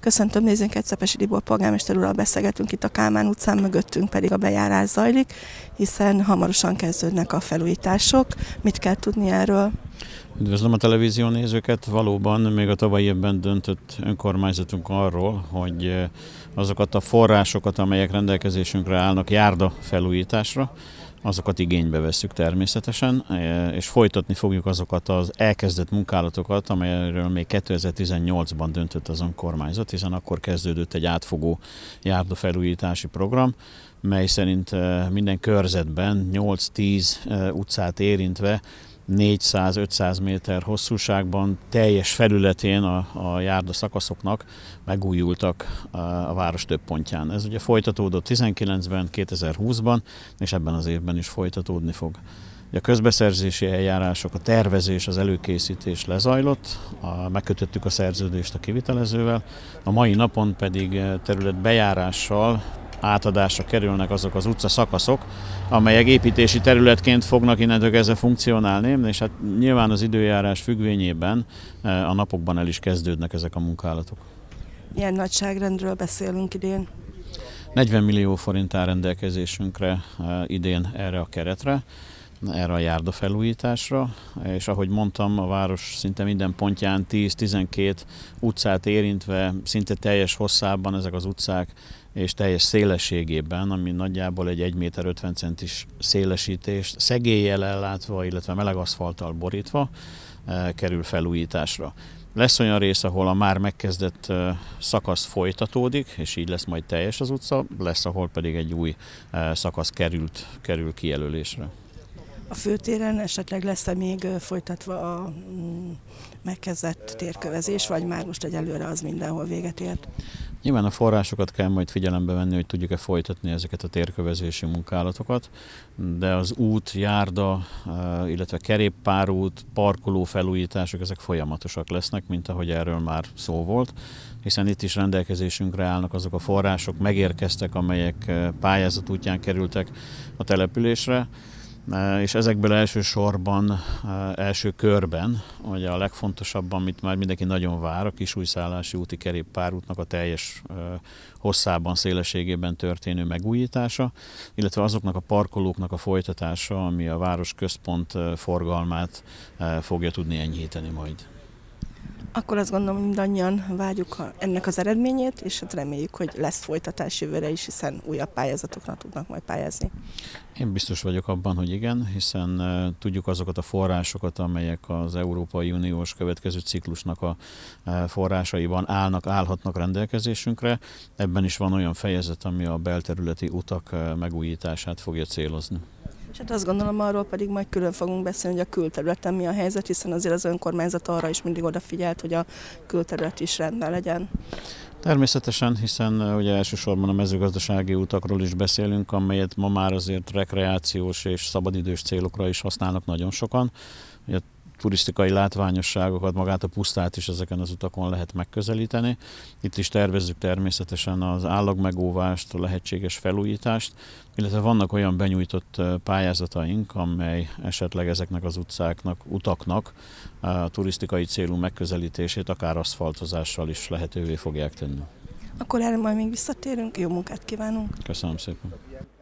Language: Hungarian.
Köszöntöm nézőnket, Szepesi Libor polgármester úrral beszélgetünk itt a Kálmán utcán, mögöttünk pedig a bejárás zajlik, hiszen hamarosan kezdődnek a felújítások. Mit kell tudni erről? Üdvözlöm a televízió nézőket. Valóban még a tavalyi évben döntött önkormányzatunk arról, hogy eh, azokat a forrásokat, amelyek rendelkezésünkre állnak járda felújításra, azokat igénybe vesszük természetesen, e, és folytatni fogjuk azokat az elkezdett munkálatokat, amelyről még 2018-ban döntött az önkormányzat, hiszen akkor kezdődött egy átfogó járdafelújítási program, mely szerint e, minden körzetben 8-10 e, utcát érintve 400-500 méter hosszúságban teljes felületén a, a járda szakaszoknak megújultak a, a város több pontján. Ez ugye folytatódott 19-ben, 2020-ban, és ebben az évben is folytatódni fog. A közbeszerzési eljárások, a tervezés, az előkészítés lezajlott, a, megkötöttük a szerződést a kivitelezővel, a mai napon pedig terület bejárással átadásra kerülnek azok az utca szakaszok, amelyek építési területként fognak innentől kezdve funkcionálni, és hát nyilván az időjárás függvényében eh, a napokban el is kezdődnek ezek a munkálatok. Milyen nagyságrendről beszélünk idén? 40 millió forint áll rendelkezésünkre eh, idén erre a keretre erre a járda felújításra, és ahogy mondtam, a város szinte minden pontján 10-12 utcát érintve, szinte teljes hosszában ezek az utcák, és teljes szélességében, ami nagyjából egy 1 méter 50 centis szélesítést szegéllyel ellátva, illetve meleg aszfalttal borítva eh, kerül felújításra. Lesz olyan rész, ahol a már megkezdett eh, szakasz folytatódik, és így lesz majd teljes az utca, lesz, ahol pedig egy új eh, szakasz került, kerül kijelölésre. A főtéren esetleg lesz-e még folytatva a mm, megkezdett térkövezés, vagy már most egyelőre az mindenhol véget ért? Nyilván a forrásokat kell majd figyelembe venni, hogy tudjuk-e folytatni ezeket a térkövezési munkálatokat, de az út, járda, illetve kerékpárút, parkoló felújítások, ezek folyamatosak lesznek, mint ahogy erről már szó volt, hiszen itt is rendelkezésünkre állnak azok a források, megérkeztek, amelyek pályázat útján kerültek a településre, Eh, és ezekből elsősorban, eh, első körben, ugye a legfontosabb, amit már mindenki nagyon vár, a kisújszállási úti kerékpárútnak a teljes eh, hosszában, szélességében történő megújítása, illetve azoknak a parkolóknak a folytatása, ami a város központ forgalmát fogja tudni enyhíteni majd. Akkor azt gondolom, hogy mindannyian várjuk ennek az eredményét, és hát reméljük, hogy lesz folytatás jövőre is, hiszen újabb pályázatokra tudnak majd pályázni. Én biztos vagyok abban, hogy igen, hiszen tudjuk azokat a forrásokat, amelyek az Európai Uniós következő ciklusnak a forrásaiban állnak, állhatnak rendelkezésünkre. Ebben is van olyan fejezet, ami a belterületi utak megújítását fogja célozni. És hát azt gondolom, arról pedig majd külön fogunk beszélni, hogy a külterületen mi a helyzet, hiszen azért az önkormányzat arra is mindig odafigyelt, hogy a külterület is rendben legyen. Természetesen, hiszen ugye elsősorban a mezőgazdasági utakról is beszélünk, amelyet ma már azért rekreációs és szabadidős célokra is használnak nagyon sokan. Ugye turisztikai látványosságokat, magát a pusztát is ezeken az utakon lehet megközelíteni. Itt is tervezzük természetesen az állagmegóvást, a lehetséges felújítást, illetve vannak olyan benyújtott pályázataink, amely esetleg ezeknek az utcáknak, utaknak a turisztikai célú megközelítését akár aszfaltozással is lehetővé fogják tenni. Akkor erre majd még visszatérünk, jó munkát kívánunk! Köszönöm szépen!